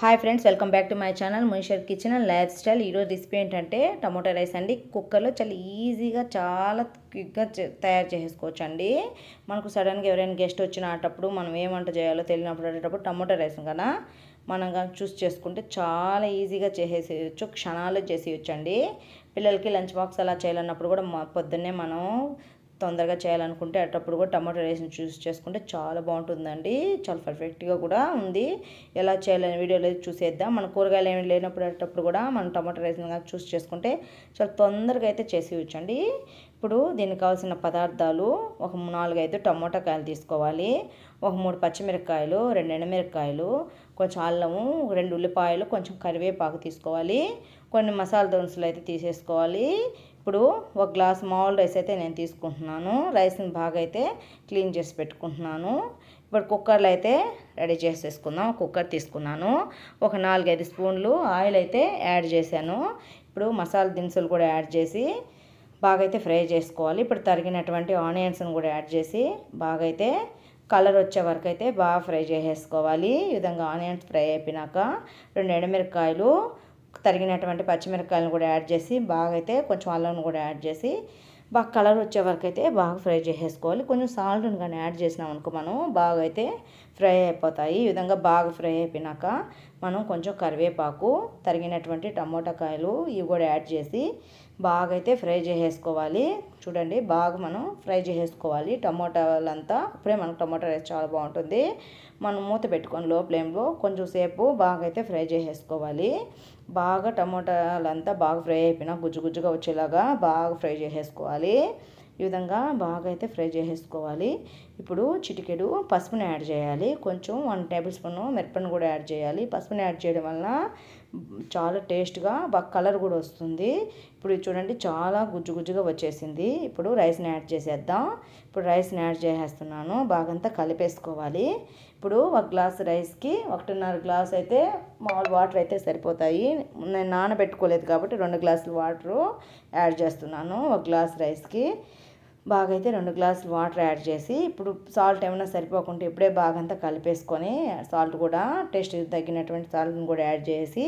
hi friends welcome back to my channel మునిషర్ kitchen and lifestyle ఈరోజు recipe ఏంటంటే tomato rice అండి కుక్కర్లో చాలా ఈజీగా చాలా క్విక్గా తయారు చేసుకోవచ్చు అండి మనకు సడన్గా ఎవరైనా గెస్ట్ వచ్చినప్పుడు మనం ఏమంట వంట చేయాలో తెలియనప్పుడు అనేటప్పుడు టమోటా రైస్ కదా మనం కానీ చూస్ చేసుకుంటే చాలా ఈజీగా చేసేసేయచ్చు క్షణాలు చేసేయచ్చు అండి పిల్లలకి లంచ్ బాక్స్ అలా చేయాలన్నప్పుడు కూడా పొద్దున్నే మనం తొందరగా చేయాలనుకుంటే అటప్పుడు కూడా టమాటో రైస్ని చూస్ చేసుకుంటే చాలా బాగుంటుందండి చాలా పర్ఫెక్ట్గా కూడా ఉంది ఎలా చేయాలని వీడియోలో చూసేద్దాం మన కూరగాయలు ఏమి లేనప్పుడు అటప్పుడు కూడా మనం టమాటో రైస్ని కానీ చూస్ చేసుకుంటే చాలా తొందరగా అయితే చేసి ఇవ్వచ్చండి ఇప్పుడు దీనికి కావాల్సిన పదార్థాలు ఒక నాలుగైదు టమాటా కాయలు తీసుకోవాలి ఒక మూడు పచ్చిమిరపకాయలు రెండు ఎండుమిరపకాయలు కొంచెం అల్లము రెండు ఉల్లిపాయలు కొంచెం కరివేపాకు తీసుకోవాలి కొన్ని మసాలా దినుసులు అయితే తీసేసుకోవాలి ఇప్పుడు ఒక గ్లాస్ మామూలు రైస్ అయితే నేను తీసుకుంటున్నాను రైస్ని బాగా అయితే క్లీన్ చేసి పెట్టుకుంటున్నాను ఇప్పుడు కుక్కర్లు అయితే రెడీ చేసేసుకుందాం కుక్కర్ తీసుకున్నాను ఒక నాలుగైదు స్పూన్లు ఆయిల్ అయితే యాడ్ చేశాను ఇప్పుడు మసాలా దినుసులు కూడా యాడ్ చేసి బాగా అయితే ఫ్రై చేసుకోవాలి ఇప్పుడు తరిగినటువంటి ఆనియన్స్ని కూడా యాడ్ చేసి బాగా అయితే కలర్ వచ్చే వరకు అయితే బాగా ఫ్రై చేసేసుకోవాలి ఈ విధంగా ఆనియన్స్ ఫ్రై అయిపోయినాక రెండు ఎండమిరకాయలు తరిగినటువంటి పచ్చిమిరపకాయలను కూడా యాడ్ చేసి బాగా అయితే కొంచెం అల్లం కూడా యాడ్ చేసి బాగా కలర్ వచ్చే వరకు అయితే బాగా ఫ్రై చేసేసుకోవాలి కొంచెం సాల్ట్ని కానీ యాడ్ చేసినాం అనుకో మనం బాగా అయితే ఫ్రై అయిపోతాయి ఈ విధంగా బాగా ఫ్రై అయిపోయినాక మనం కొంచెం కరివేపాకు తరిగినటువంటి టమోటా కాయలు ఇవి కూడా యాడ్ చేసి బాగా అయితే ఫ్రై చేసేసుకోవాలి చూడండి బాగా మనం ఫ్రై చేసేసుకోవాలి టమోటాలంతా అప్పుడే మనకు టమోటా రైస్ చాలా బాగుంటుంది మనం మూత పెట్టుకొని లో ఫ్లేమ్లో కొంచెం సేపు బాగా అయితే ఫ్రై చేసేసుకోవాలి బాగా టమోటాలంతా బాగా ఫ్రై అయిపోయినా గుజ్జు గుజ్జుగా వచ్చేలాగా బాగా ఫ్రై చేసేసుకోవాలి చేసుకోవాలి ఈ విధంగా బాగా అయితే ఫ్రై చేసేసుకోవాలి ఇప్పుడు చిటికెడు పసుపుని యాడ్ చేయాలి కొంచెం వన్ టేబుల్ స్పూను మిరపను కూడా యాడ్ చేయాలి పసుపుని యాడ్ చేయడం వలన చాలా టేస్ట్గా బాగా కలర్ కూడా వస్తుంది ఇప్పుడు చూడండి చాలా గుజ్జు గుజ్జుగా వచ్చేసింది ఇప్పుడు రైస్ని యాడ్ చేసేద్దాం ఇప్పుడు రైస్ని యాడ్ చేసేస్తున్నాను బాగంతా కలిపేసుకోవాలి ఇప్పుడు ఒక గ్లాస్ రైస్కి ఒకటిన్నర గ్లాస్ అయితే మామూలు వాటర్ అయితే సరిపోతాయి నేను నానబెట్టుకోలేదు కాబట్టి రెండు గ్లాసులు వాటరు యాడ్ చేస్తున్నాను ఒక గ్లాస్ రైస్కి బాగా అయితే రెండు గ్లాసులు వాటర్ యాడ్ చేసి ఇప్పుడు సాల్ట్ ఏమైనా సరిపోకుండా ఇప్పుడే బాగా అంతా కలిపేసుకొని సాల్ట్ కూడా టేస్ట్ తగ్గినటువంటి సాల్ట్ని కూడా యాడ్ చేసి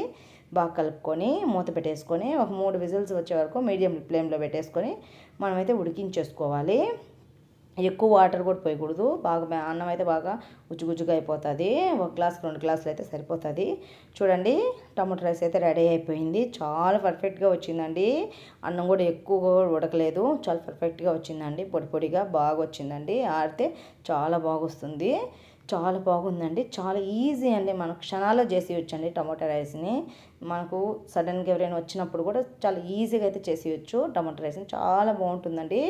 బాగా కలుపుకొని మూత పెట్టేసుకొని ఒక మూడు విజిల్స్ వచ్చే వరకు మీడియం ఫ్లేమ్లో పెట్టేసుకొని మనమైతే ఉడికించేసుకోవాలి ఎక్కువ వాటర్ కూడా పోయకూడదు బాగా అన్నం అయితే బాగా గుజ్జుగుజ్జుగా అయిపోతుంది ఒక గ్లాస్ రెండు గ్లాసులు అయితే సరిపోతుంది చూడండి టమాటో రైస్ అయితే రెడీ అయిపోయింది చాలా పర్ఫెక్ట్గా వచ్చిందండి అన్నం కూడా ఎక్కువ ఉడకలేదు చాలా పర్ఫెక్ట్గా వచ్చిందండి పొడి పొడిగా బాగా వచ్చిందండి ఆడితే చాలా బాగొస్తుంది చాలా బాగుందండి చాలా ఈజీ అండి మనం క్షణాల్లో చేసి ఇవ్వచ్చండి టమాటా రైస్ని మనకు సడన్గా ఎవరైనా వచ్చినప్పుడు కూడా చాలా ఈజీగా అయితే చేసి ఇవ్వచ్చు టమాటా రైస్ని చాలా బాగుంటుందండి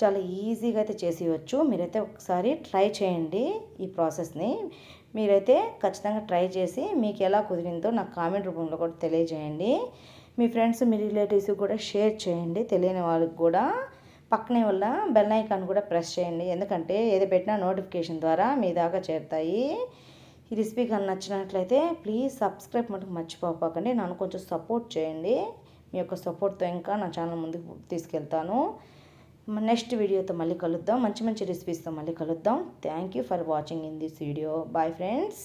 చాలా ఈజీగా అయితే చేసేయచ్చు మీరైతే ఒకసారి ట్రై చేయండి ఈ ప్రాసెస్ని మీరైతే ఖచ్చితంగా ట్రై చేసి మీకు ఎలా కుదిరిందో నాకు కామెంట్ రూపంలో కూడా తెలియజేయండి మీ ఫ్రెండ్స్ మీ రిలేటివ్స్ కూడా షేర్ చేయండి తెలియని వాళ్ళకి కూడా పక్కనే వల్ల బెల్ ఐకాన్ కూడా ప్రెస్ చేయండి ఎందుకంటే ఏది పెట్టినా నోటిఫికేషన్ ద్వారా మీ దాకా చేరుతాయి ఈ రెసిపీ కానీ నచ్చినట్లయితే ప్లీజ్ సబ్స్క్రైబ్ మటుకు మర్చిపోకండి నన్ను కొంచెం సపోర్ట్ చేయండి మీ యొక్క సపోర్ట్తో ఇంకా నా ఛానల్ ముందుకు తీసుకెళ్తాను నెక్స్ట్ వీడియోతో మళ్ళీ కలుద్దాం మంచి మంచి రెసిపీస్తో మళ్ళీ కలుద్దాం thank you for watching in this video bye friends